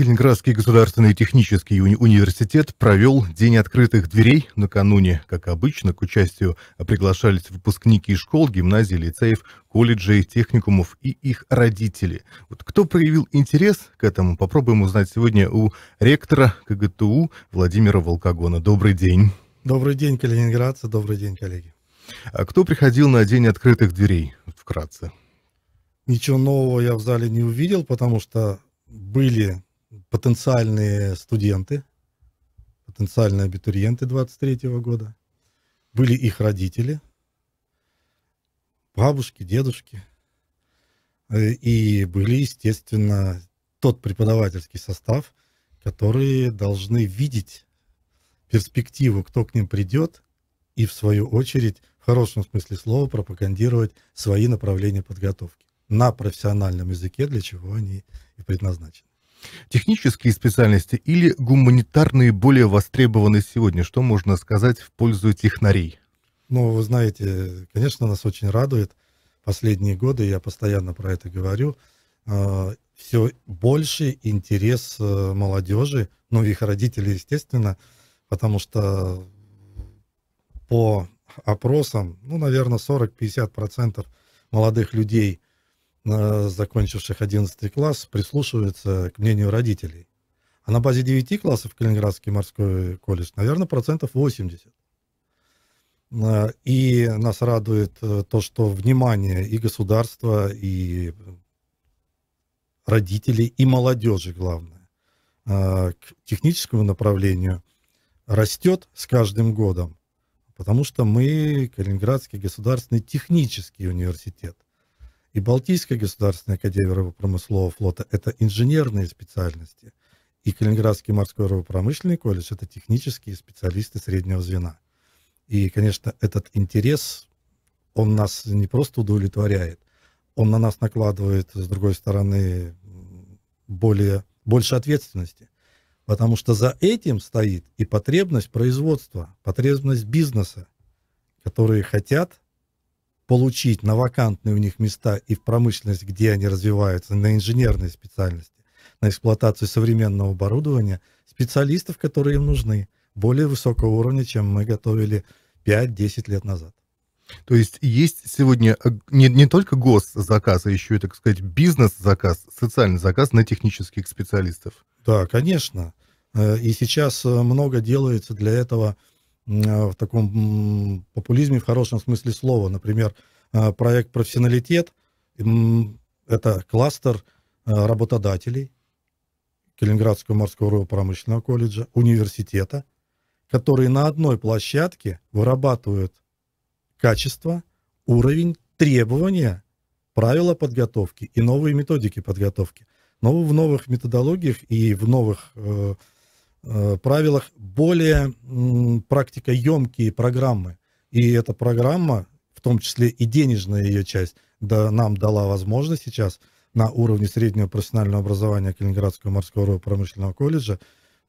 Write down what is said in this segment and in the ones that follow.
Калининградский государственный технический уни университет провел День открытых дверей. Накануне, как обычно, к участию приглашались выпускники школ, гимназий, лицеев, колледжей, техникумов и их родители. Вот кто проявил интерес к этому, попробуем узнать сегодня у ректора КГТУ Владимира Волкогона. Добрый день. Добрый день, калининградцы, добрый день, коллеги. А кто приходил на День открытых дверей, вкратце? Ничего нового я в зале не увидел, потому что были потенциальные студенты, потенциальные абитуриенты 23 -го года, были их родители, бабушки, дедушки, э, и были, естественно, тот преподавательский состав, которые должны видеть перспективу, кто к ним придет, и, в свою очередь, в хорошем смысле слова, пропагандировать свои направления подготовки на профессиональном языке, для чего они и предназначены. Технические специальности или гуманитарные более востребованы сегодня? Что можно сказать в пользу технарей? Ну, вы знаете, конечно, нас очень радует. Последние годы, я постоянно про это говорю, а, все больше интерес э, молодежи, ну, их родителей, естественно, потому что по опросам, ну, наверное, 40-50% молодых людей – закончивших 11 класс, прислушиваются к мнению родителей. А на базе 9 классов Калининградский морской колледж, наверное, процентов 80. Э, и нас радует э, то, что внимание и государства, и родителей, и молодежи, главное, э, к техническому направлению растет с каждым годом, потому что мы Калининградский государственный технический университет – и Балтийская государственная академия рыбопромыслового флота – это инженерные специальности. И Калининградский морской рыбопромышленный колледж – это технические специалисты среднего звена. И, конечно, этот интерес, он нас не просто удовлетворяет, он на нас накладывает, с другой стороны, более, больше ответственности. Потому что за этим стоит и потребность производства, потребность бизнеса, которые хотят получить на вакантные у них места и в промышленность, где они развиваются, на инженерные специальности, на эксплуатацию современного оборудования, специалистов, которые им нужны, более высокого уровня, чем мы готовили 5-10 лет назад. То есть есть сегодня э, не, не только госзаказ, а еще и, так сказать, бизнес-заказ, социальный заказ на технических специалистов. Да, конечно. Э, и сейчас э, много делается для этого Э, в таком популизме в хорошем смысле слова. Например, э, проект «Профессионалитет» — это кластер э, работодателей Калининградского морского промышленного колледжа, университета, которые на одной площадке вырабатывают качество, уровень, требования, правила подготовки и новые методики подготовки. Но в новых методологиях и в новых э, Э, правилах более практикоемкие программы. И эта программа, в том числе и денежная ее часть, да, нам дала возможность сейчас на уровне среднего профессионального образования Калининградского морского промышленного колледжа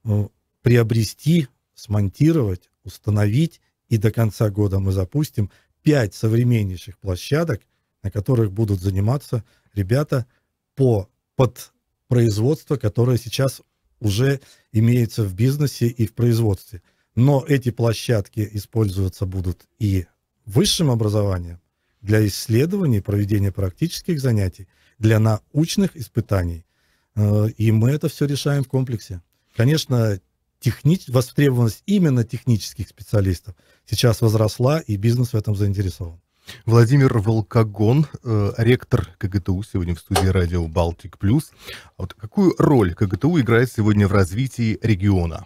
э, приобрести, смонтировать, установить, и до конца года мы запустим пять современнейших площадок, на которых будут заниматься ребята по, под производство, которое сейчас уже имеется в бизнесе и в производстве. Но эти площадки использоваться будут и высшим образованием, для исследований, проведения практических занятий, для научных испытаний. Э, и мы это все решаем в комплексе. Конечно, техни... востребованность именно технических специалистов сейчас возросла, и бизнес в этом заинтересован. Владимир Волкогон, э, ректор КГТУ, сегодня в студии радио «Балтик Плюс». А вот какую роль КГТУ играет сегодня в развитии региона?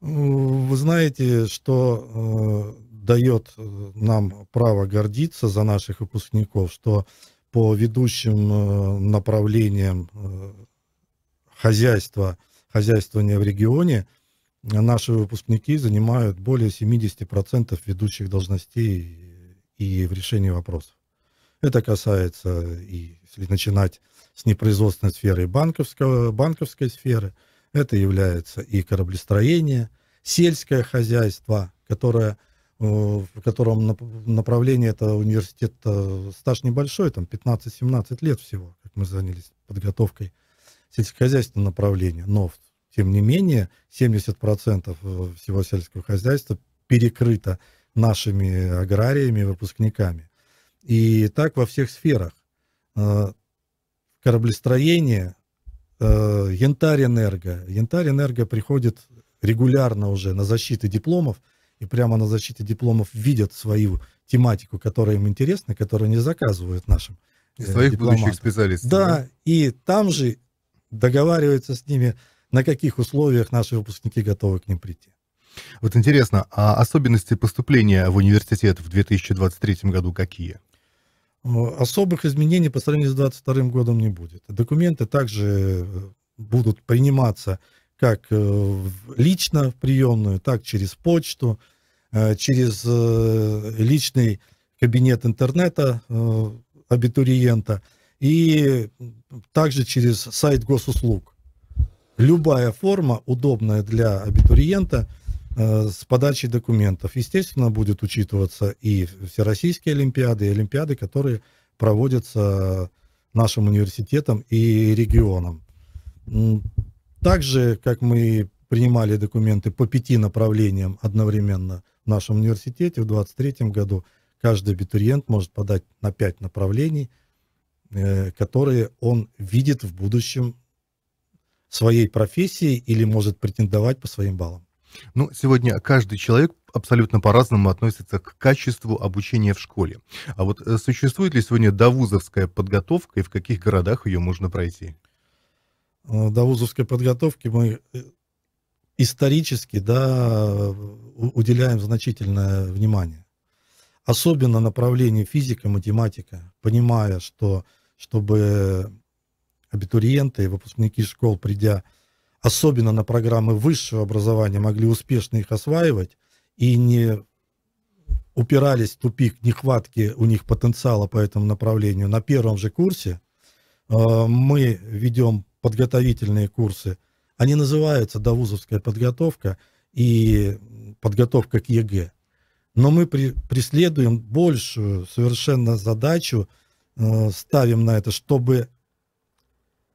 Ну, вы знаете, что э, дает э, нам право гордиться за наших выпускников, что по ведущим э, направлениям э, хозяйства, хозяйствования в регионе наши выпускники занимают более 70% ведущих должностей и в решении вопросов. Это касается, и если начинать с непроизводственной сферы и банковского, банковской сферы, это является и кораблестроение, сельское хозяйство, которое, э, в котором направление это университет, э, стаж небольшой, там 15-17 лет всего, как мы занялись подготовкой сельскохозяйственного направления, но тем не менее 70% э, всего сельского хозяйства перекрыто нашими аграриями, выпускниками. И так во всех сферах. Э, кораблестроение, э, Янтарь-энерго. Янтарь-энерго приходит регулярно уже на защиты дипломов, и прямо на защите дипломов видят свою тематику, которая им интересна, которую не заказывают нашим Из э, своих дипломатам. будущих специалистов. Да, да, и там же договариваются с ними, на каких условиях наши выпускники готовы к ним прийти. Вот интересно, а особенности поступления в университет в 2023 году какие? Э, особых изменений по сравнению с 2022 годом не будет. Документы также э, будут приниматься как э, лично в приемную, так через почту, через личный кабинет интернета абитуриента и также через сайт госуслуг. Любая форма, удобная для абитуриента – Э, с подачей документов. Естественно, будет учитываться и Всероссийские Олимпиады, и Олимпиады, которые проводятся нашим университетом и регионом. Также, как мы принимали документы по пяти направлениям одновременно в нашем университете в 2023 году, каждый абитуриент может подать на пять направлений, э, которые он видит в будущем своей профессии или может претендовать по своим баллам. Ну, сегодня каждый человек абсолютно по-разному относится к качеству обучения в школе. А вот э, существует ли сегодня довузовская подготовка и в каких городах ее можно пройти? Э, До вузовской подготовки мы э, исторически да, уделяем значительное внимание. Особенно направлению физика, математика, понимая, что чтобы абитуриенты и выпускники школ, придя особенно на программы высшего образования, могли успешно их осваивать и не упирались в тупик нехватки у них потенциала по этому направлению на первом же курсе. Э, мы ведем подготовительные курсы. Они называются довузовская подготовка и подготовка к ЕГЭ. Но мы при, преследуем большую совершенно задачу, э, ставим на это, чтобы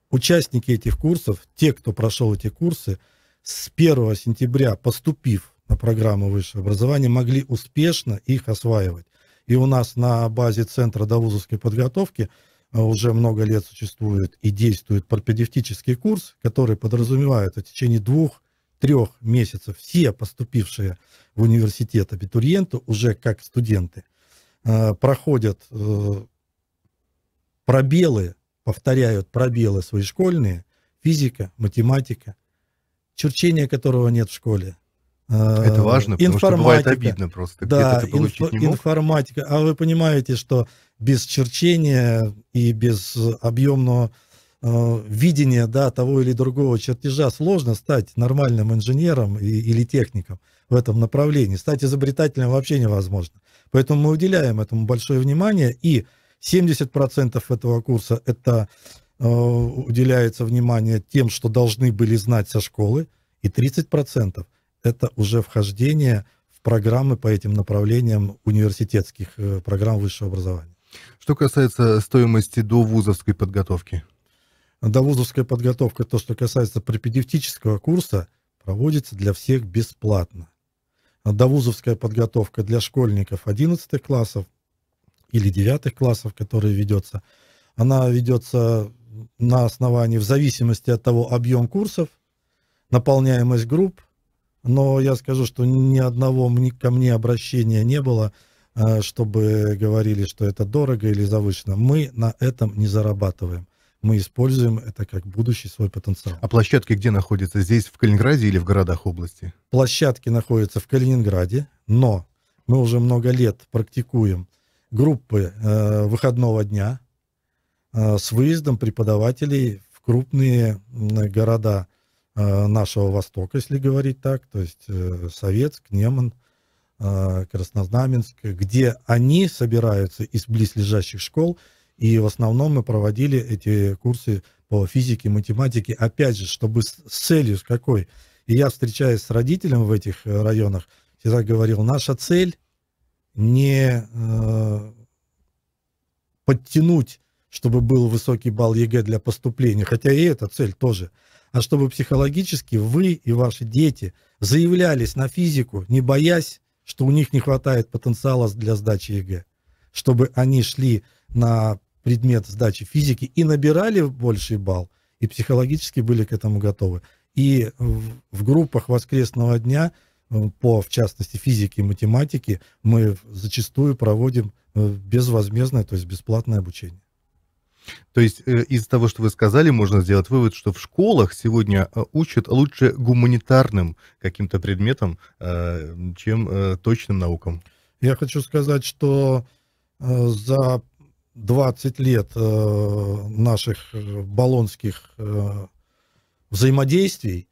участники этих курсов, те, кто прошел эти курсы, с 1 сентября, поступив на программу высшего образования, могли успешно их осваивать. И у нас на базе Центра довузовской подготовки э, уже много лет существует и действует пропедевтический курс, который подразумевает в течение двух-трех месяцев все поступившие в университет абитуриенты уже как студенты э, проходят э, пробелы повторяют пробелы свои школьные, физика, математика, черчения которого нет в школе. Э, Это важно, потому информатика. что бывает обидно просто. Да, инф... информатика. А вы понимаете, что без черчения и без объемного э, видения да, того или другого чертежа сложно стать нормальным инженером и, или техником в этом направлении. Стать изобретателем вообще невозможно. Поэтому мы уделяем этому большое внимание и 70% этого курса это э, уделяется внимание тем, что должны были знать со школы, и 30% это уже вхождение в программы по этим направлениям университетских э, программ высшего образования. Что касается стоимости до вузовской подготовки? До вузовской подготовка, то, что касается пропедевтического курса, проводится для всех бесплатно. Довузовская подготовка для школьников 11 классов или девятых классов, которые ведется, она ведется на основании, в зависимости от того, объем курсов, наполняемость групп, но я скажу, что ни одного ко мне обращения не было, э, чтобы говорили, что это дорого или завышено. Мы на этом не зарабатываем. Мы используем это как будущий свой потенциал. А площадки где находятся? Здесь, в Калининграде или в городах области? Площадки находятся в Калининграде, но мы уже много лет практикуем группы э, выходного дня э, с выездом преподавателей в крупные города э, нашего Востока, если говорить так, то есть э, Советск, Неман, э, Краснознаменск, где они собираются из близлежащих школ, и в основном мы проводили эти курсы по физике, математике, опять же, чтобы с, с целью с какой. И я, встречаясь с родителем в этих э, районах, всегда говорил, наша цель не э, подтянуть, чтобы был высокий балл ЕГЭ для поступления, хотя и эта цель тоже, а чтобы психологически вы и ваши дети заявлялись на физику, не боясь, что у них не хватает потенциала для сдачи ЕГЭ, чтобы они шли на предмет сдачи физики и набирали больший балл, и психологически были к этому готовы. И в, в группах воскресного дня – Э, по, в частности, физике и математике, мы зачастую проводим э, безвозмездное, то есть бесплатное обучение. То есть э, из того, что вы сказали, можно сделать вывод, что в школах сегодня учат лучше гуманитарным каким-то предметам, чем точным наукам. Я хочу сказать, что за 20 лет наших баллонских взаимодействий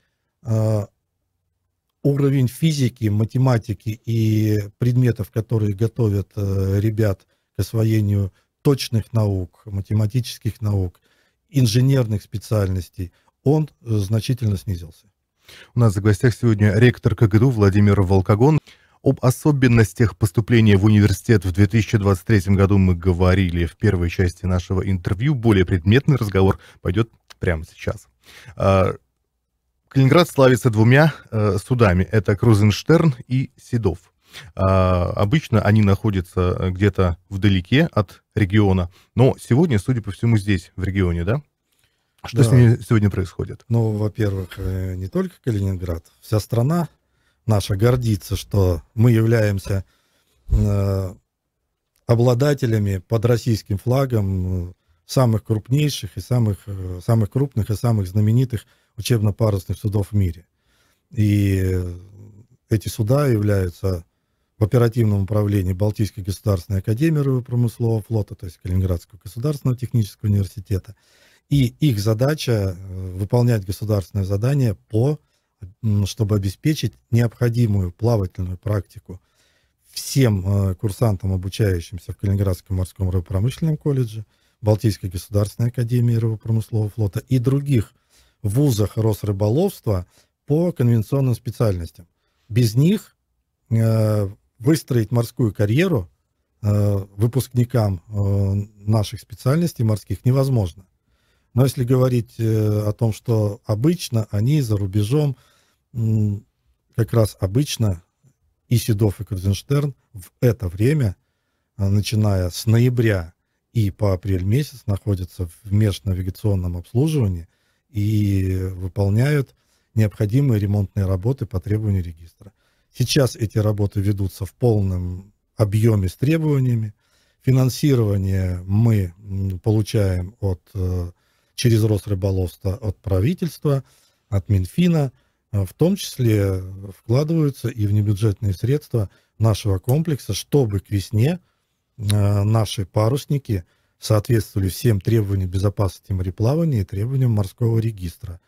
уровень физики, математики и предметов, которые готовят э, ребят к освоению точных наук, математических наук, инженерных специальностей, он э, значительно снизился. У нас в гостях сегодня ректор КГДУ Владимир Волкогон. Об особенностях поступления в университет в 2023 году мы говорили в первой части нашего интервью. Более предметный разговор пойдет прямо сейчас. А, Калининград славится двумя э, судами. Это Крузенштерн и Седов. А, обычно они находятся э, где-то вдалеке от региона, но сегодня, судя по всему, здесь, в регионе, да? Что да. с ними сегодня происходит? Ну, во-первых, э, не только Калининград, вся страна наша гордится, что мы являемся э, обладателями под российским флагом э, самых крупнейших и самых, самых крупных и самых знаменитых учебно-парусных судов в мире. И эти суда являются в оперативном управлении Балтийской государственной академии промыслового флота, то есть Калининградского государственного технического университета. И их задача э, выполнять государственное задание по, чтобы обеспечить необходимую плавательную практику всем э, курсантам, обучающимся в Калининградском морском рыбопромышленном колледже, Балтийской государственной академии рыбопромыслового флота и других в вузах Росрыболовства по конвенционным специальностям. Без них э, выстроить морскую карьеру э, выпускникам э, наших специальностей морских невозможно. Но если говорить о том, что обычно они за рубежом, как раз обычно и Седов, и Крузенштерн в это время, начиная с ноября и по апрель месяц, находятся в межнавигационном обслуживании, и выполняют необходимые ремонтные работы по требованию регистра. Сейчас эти работы ведутся в полном объеме с требованиями. Финансирование мы получаем от, э, через Росрыболовство от правительства, от Минфина. Э, в том числе вкладываются и внебюджетные средства нашего комплекса, чтобы к весне э, наши парусники – соответствовали всем требованиям безопасности мореплавания и требованиям морского регистра.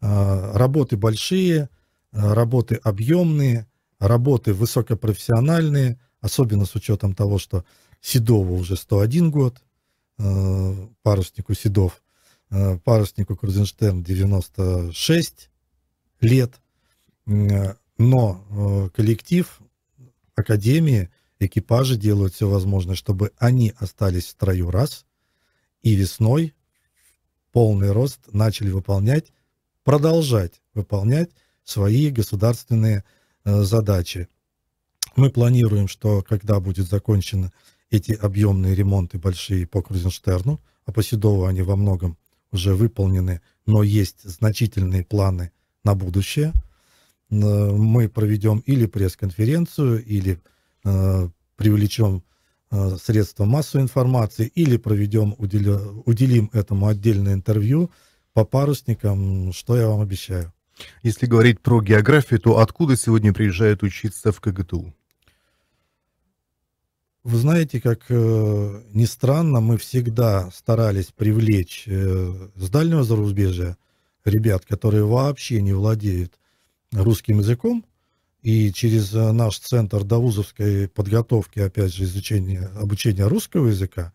А, работы большие, а, работы объемные, работы высокопрофессиональные, особенно с учетом того, что Седову уже 101 год, а, паруснику Седов, паруснику Крузенштерн 96 лет, но коллектив Академии – экипажи делают все возможное, чтобы они остались в строю раз, и весной полный рост начали выполнять, продолжать выполнять свои государственные э, задачи. Мы планируем, что когда будут закончены эти объемные ремонты большие по Крузенштерну, а по Седову они во многом уже выполнены, но есть значительные планы на будущее. Э, мы проведем или пресс-конференцию, или Э, привлечем э, средства массовой информации или проведем, уделя, уделим этому отдельное интервью по парусникам, что я вам обещаю. Если говорить про географию, то откуда сегодня приезжают учиться в КГТУ? Вы знаете, как э, ни странно, мы всегда старались привлечь э, с дальнего зарубежья ребят, которые вообще не владеют русским языком, и через э, наш центр довузовской подготовки, опять же, изучения, обучения русского языка,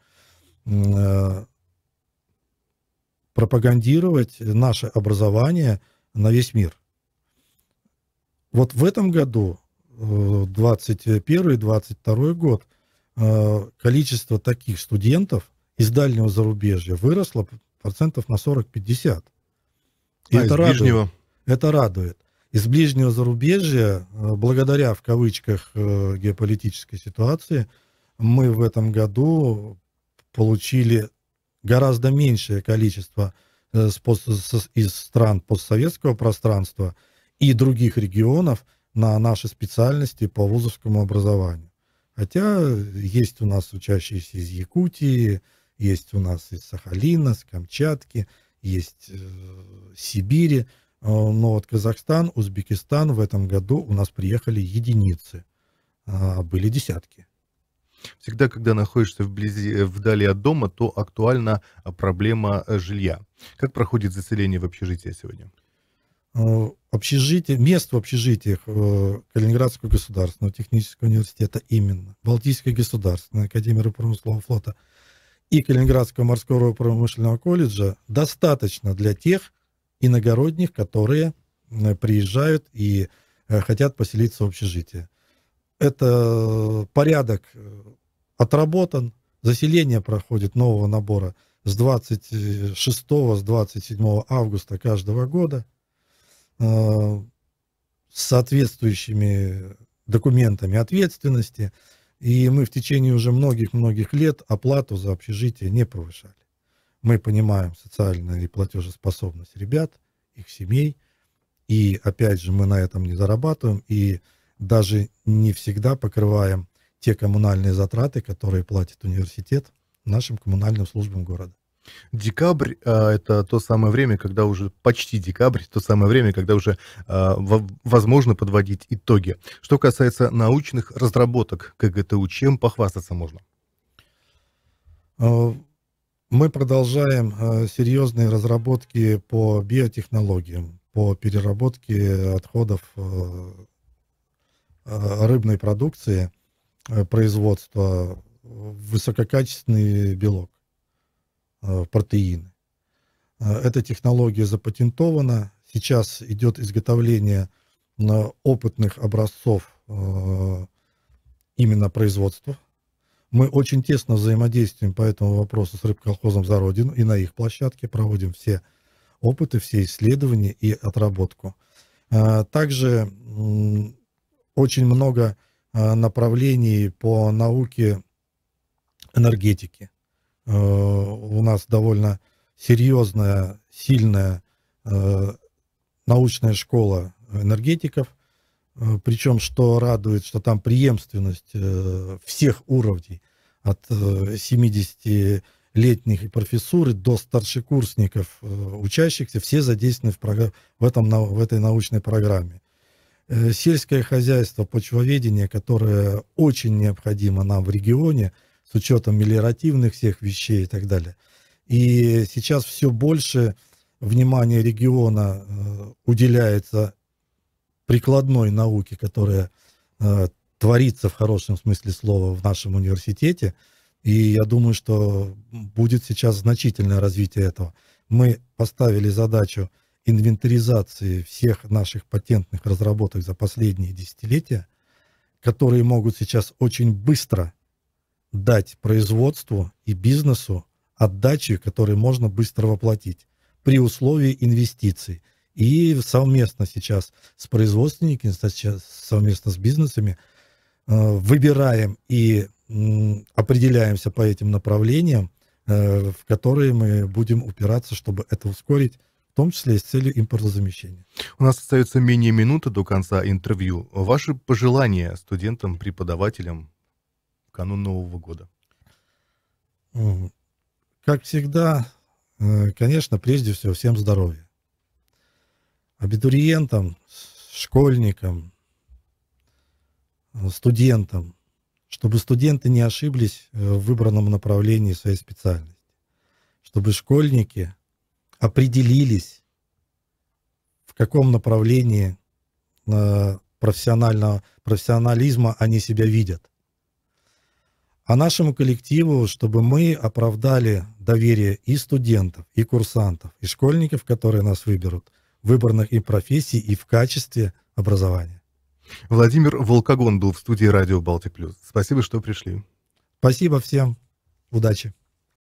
э, пропагандировать наше образование на весь мир. Вот в этом году, 21-22 э, год, количество таких студентов из дальнего зарубежья выросло процентов на 40-50. а это радует. Это радует из ближнего зарубежья, э, благодаря, в кавычках, э, геополитической ситуации, мы в этом году получили гораздо меньшее количество э, из стран постсоветского пространства и других регионов на наши специальности по вузовскому образованию. Хотя есть у нас учащиеся из Якутии, есть у нас из Сахалина, с Камчатки, есть э, Сибири. Э, но вот Казахстан, Узбекистан в этом году у нас приехали единицы, а, были десятки. Всегда, когда находишься вблизи, э, вдали от дома, то актуальна а, проблема э, жилья. Как проходит заселение в общежитие сегодня? Общежитие, мест в общежитиях Калининградского государственного технического университета именно, Балтийской государственной академии промышленного флота и Калининградского морского промышленного колледжа достаточно для тех, иногородних, которые э, приезжают и э, хотят поселиться в общежитии. Это э, порядок отработан, заселение проходит нового набора с 26, с 27 августа каждого года с соответствующими документами ответственности. И мы в течение уже многих-многих лет оплату за общежитие не повышали мы понимаем социальную и платежеспособность ребят, их семей, и опять же мы на этом не зарабатываем, и даже не всегда покрываем те коммунальные затраты, которые платит университет нашим коммунальным службам города. Декабрь а, это то самое время, когда уже почти декабрь, то самое время, когда уже а, в, возможно подводить итоги. Что касается научных разработок КГТУ, чем похвастаться можно? А, мы продолжаем э, серьезные разработки по биотехнологиям, по переработке отходов э, э, рыбной продукции, э, производства высококачественный белок, протеины. Эта технология запатентована. Сейчас идет изготовление опытных образцов именно производства мы очень тесно взаимодействуем по этому вопросу с рыбколхозом «За Родину» и на их площадке проводим все опыты, все исследования и отработку. А, также очень много а, направлений по науке энергетики. А, у нас довольно серьезная, сильная научная школа энергетиков, Э, Причем, что радует, что там преемственность э, всех уровней, от 70-летних э, и профессуры до старшекурсников, учащихся, все задействованы в, в, этом, в этой научной программе. Сельское хозяйство, почвоведение, которое очень необходимо нам в регионе, с учетом мелиоративных всех вещей и так далее. И сейчас все больше внимания региона уделяется прикладной науки, которая э, творится в хорошем смысле слова в нашем университете. И я думаю, что будет сейчас значительное развитие этого. Мы поставили задачу инвентаризации всех наших патентных разработок за последние десятилетия, которые могут сейчас очень быстро дать производству и бизнесу отдачи, которые можно быстро воплотить при условии инвестиций – и совместно сейчас с производственниками, сейчас совместно с бизнесами э, выбираем и определяемся по этим направлениям, э, в которые мы будем упираться, чтобы это ускорить, в том числе и с целью импортозамещения. У нас остается менее минуты до конца интервью. Ваши пожелания студентам, преподавателям в канун Нового года? Как всегда, э, конечно, прежде всего всем здоровья абитуриентам, школьникам, студентам, чтобы студенты не ошиблись э, в выбранном направлении своей специальности, чтобы школьники определились, в каком направлении э, профессионального, профессионализма они себя видят. А нашему коллективу, чтобы мы оправдали доверие и студентов, и курсантов, и школьников, которые нас выберут, Выборных им профессий и в качестве образования. Владимир Волкогон был в студии Радио Балти Плюс. Спасибо, что пришли. Спасибо всем. Удачи.